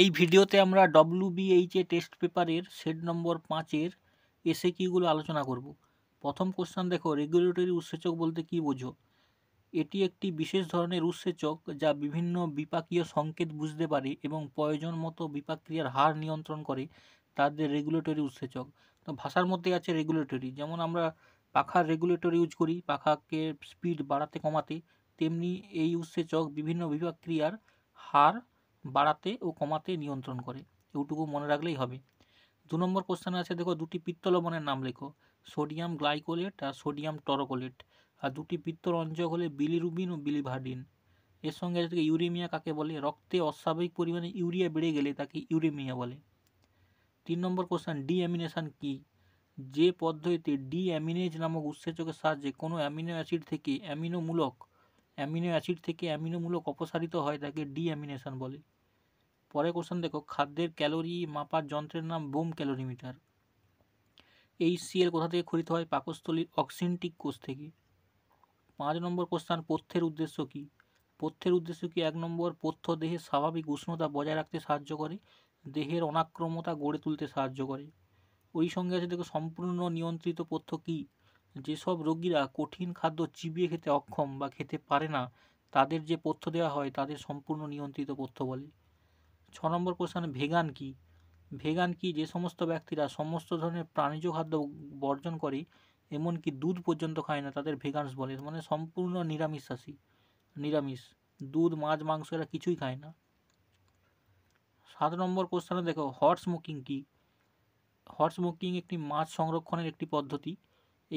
এই ভিডিওতে আমরা এ টেস্ট পেপারের সেট নম্বর পাঁচের এসে কিগুলো আলোচনা করব প্রথম কোশ্চান দেখো রেগুলেটরি উৎসেচক বলতে কি বোঝো এটি একটি বিশেষ ধরনের উৎসেচক যা বিভিন্ন বিপাকীয় সংকেত বুঝতে পারে এবং প্রয়োজন মতো বিপাক্রিয়ার হার নিয়ন্ত্রণ করে তাদের রেগুলেটরি উৎসেচক তো ভাষার মধ্যে আছে রেগুলেটরি যেমন আমরা পাখার রেগুলেটরি ইউজ করি পাখাকে স্পিড বাড়াতে কমাতে তেমনি এই উৎসেচক বিভিন্ন বিপাক্রিয়ার হার বাড়াতে ও কমাতে নিয়ন্ত্রণ করে এটুকু মনে রাখলেই হবে দু নম্বর কোশ্চেন আছে দেখো দুটি পিত্তল লবণের নাম লেখো সোডিয়াম গ্লাইকোলেট আর সোডিয়াম টরকোলেট আর দুটি পিত্ত রঞ্জক হলে বিলিরুবিন ও বিলিভার্ডিন এর সঙ্গে আছে ইউরেমিয়া কাকে বলে রক্তে অস্বাভাবিক পরিমাণে ইউরিয়া বেড়ে গেলে তাকে ইউরেমিয়া বলে তিন নম্বর কোশ্চেন ডিঅ্যামিনেশন কী যে পদ্ধতিতে ডিঅ্যামিনেজ নামক উৎসেচকের সাহায্যে কোনো অ্যামিনো অ্যাসিড থেকে অ্যামিনোমূলক অ্যামিনো অ্যাসিড থেকে অ্যামিনোমূলক অপসারিত হয় তাকে ডিঅ্যামিনেশন বলে পরে কোশ্চেন দেখো খাদ্যের ক্যালোরি মাপার যন্ত্রের নাম বোম ক্যালোরিমিটার এই সিএল কোথা থেকে খরিত হয় পাকস্থলীর অক্সিনটিক কোষ থেকে পাঁচ নম্বর কোশ্চান পথ্যের উদ্দেশ্য কী পথ্যের উদ্দেশ্য কি এক নম্বর পথ্য দেহের স্বাভাবিক উষ্ণতা বজায় রাখতে সাহায্য করে দেহের অনাক্রমতা গড়ে তুলতে সাহায্য করে ওই সঙ্গে আছে দেখো সম্পূর্ণ নিয়ন্ত্রিত পথ্য কী যেসব রোগীরা কঠিন খাদ্য চিবিয়ে খেতে অক্ষম বা খেতে পারে না তাদের যে পথ্য দেওয়া হয় তাদের সম্পূর্ণ নিয়ন্ত্রিত পথ্য বলে ছ নম্বর কোশ্চেন ভেগান কি ভেগান কি যে সমস্ত ব্যক্তিরা সমস্ত ধরনের প্রাণীজ খাদ্য বর্জন করে এমনকি দুধ পর্যন্ত খায় না তাদের ভেগানস বলে মানে সম্পূর্ণ নিরামিষাসী নিরামিষ দুধ মাছ মাংস এরা কিছুই খায় না সাত নম্বর কোশ্চেনে দেখো হট স্মোকিং কি হট স্মোকিং একটি মাছ সংরক্ষণের একটি পদ্ধতি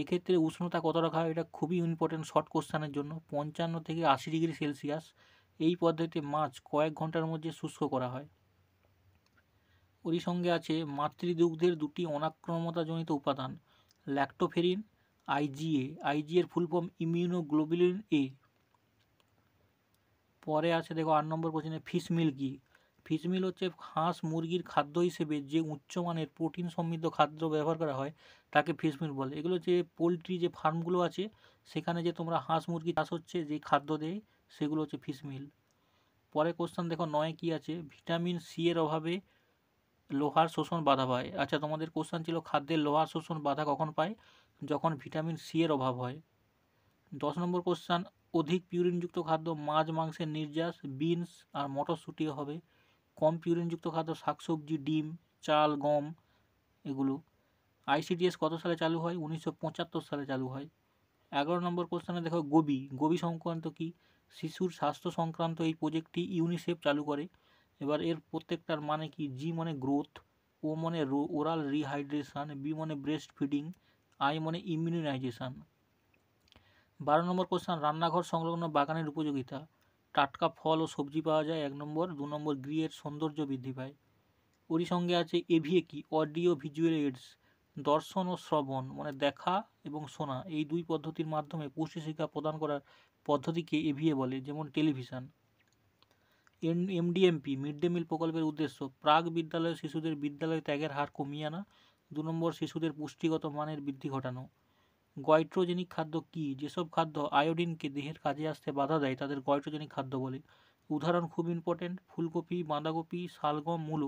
এক্ষেত্রে উষ্ণতা কত রাখা হয় এটা খুবই ইম্পর্টেন্ট শর্ট কোশ্চানের জন্য পঞ্চান্ন থেকে আশি ডিগ্রি সেলসিয়াস এই পদ্ধতিতে মাছ কয়েক ঘন্টার মধ্যে শুষ্ক করা হয় ওরই সঙ্গে আছে মাতৃদুগ্ধের দুটি অনাক্রমতাজনিত উপাদান ল্যাক্টোফেরিন আইজিএ আইজিএর ফুল ফর্ম ইমিউনোগ্লোবুলিন এ পরে আছে দেখো আট নম্বর কোশ্চেনে ফিশ মিল কি ফিশমিল হচ্ছে হাঁস মুরগির খাদ্য হিসেবে যে উচ্চমানের প্রোটিন সমৃদ্ধ খাদ্য ব্যবহার করা হয় তাকে ফিশমিল বলে এগুলো যে পোলট্রি যে ফার্মগুলো আছে সেখানে যে তোমরা হাঁস মুরগি চাষ হচ্ছে যে খাদ্য দেয় সেগুলো হচ্ছে ফিশমিল পরে কোশ্চেন দেখো নয় কি আছে ভিটামিন সি এর অভাবে লোহার শোষণ বাধা পায় আচ্ছা তোমাদের কোশ্চেন ছিল খাদ্যের লোহার শোষণ বাধা কখন পায় যখন ভিটামিন সি এর অভাব হয় দশ নম্বর কোশ্চেন অধিক পিউরিনযুক্ত খাদ্য মাছ মাংসের নির্যাস বিনস আর মটরশুটিও হবে কম পিউরিনযুক্ত খাদ্য শাকসবজি ডিম চাল গম এগুলো আইসিডিএস কত সালে চালু হয় উনিশশো সালে চালু হয় এগারো নম্বর কোশ্চানে দেখো গোবি গোবি সংক্রান্ত কি শিশুর স্বাস্থ্য সংক্রান্ত এই প্রজেক্টটি ইউনিসেফ চালু করে এবার এর প্রত্যেকটার মানে কি জি মানে গ্রোথ ও মানে ওরাল রিহাইড্রেশন বি মানে ব্রেস্ট ফিডিং আই মানে ইমিউনাইজেশান বারো নম্বর কোশ্চান রান্নাঘর সংলগ্ন বাগানের উপযোগিতা টাটকা ফল ও সবজি পাওয়া যায় এক নম্বর দু নম্বর গৃহের সৌন্দর্য বৃদ্ধি পায় ওরই সঙ্গে আছে এভিএকি অডিও ভিজুয়াল এইডস দর্শন ও শ্রবণ মানে দেখা এবং শোনা এই দুই পদ্ধতির মাধ্যমে পুষ্টি শিক্ষা প্রদান করার পদ্ধতিকে এভিএ বলে যেমন television N MDMP mid day meal প্রকল্পের উদ্দেশ্য প্রাক বিদ্যালয়ের শিশুদের বিদ্যালয় ত্যাগের হার কমিয়ে আনা দু নম্বর শিশুদের পুষ্টিগত মানের বৃদ্ধি ঘটানো গয়ট্রোজেনিক খাদ্য কি যেসব খাদ্য আয়োডিনকে দেহের কাজে আসতে বাধা দেয় তাদের গয়ট্রোজেনিক খাদ্য বলে উদাহরণ খুব ইম্পর্টেন্ট ফুলকপি বাঁধাকপি শালগম মূলো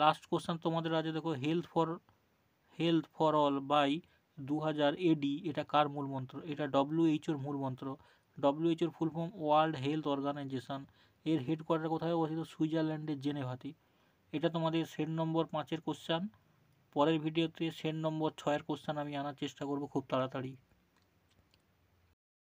লাস্ট কোশ্চেন তোমাদের আছে দেখো health for health for all by দু হাজার এডি এটা কার মূল মন্ত্র এটা ডব্লিউএইচওর মূল মন্ত্র ডব্লিউএইচওর full form World Health Organization এর হেডকোয়ার্টার কোথায় অবস্থিত সুইজারল্যান্ডের জেনেভাতে এটা তোমাদের সেট নম্বর পাঁচের কোশ্চেন পরের ভিডিওতে সেন নম্বর ছয়ের কোশ্চেন আমি আনার চেষ্টা করব খুব তাড়াতাড়ি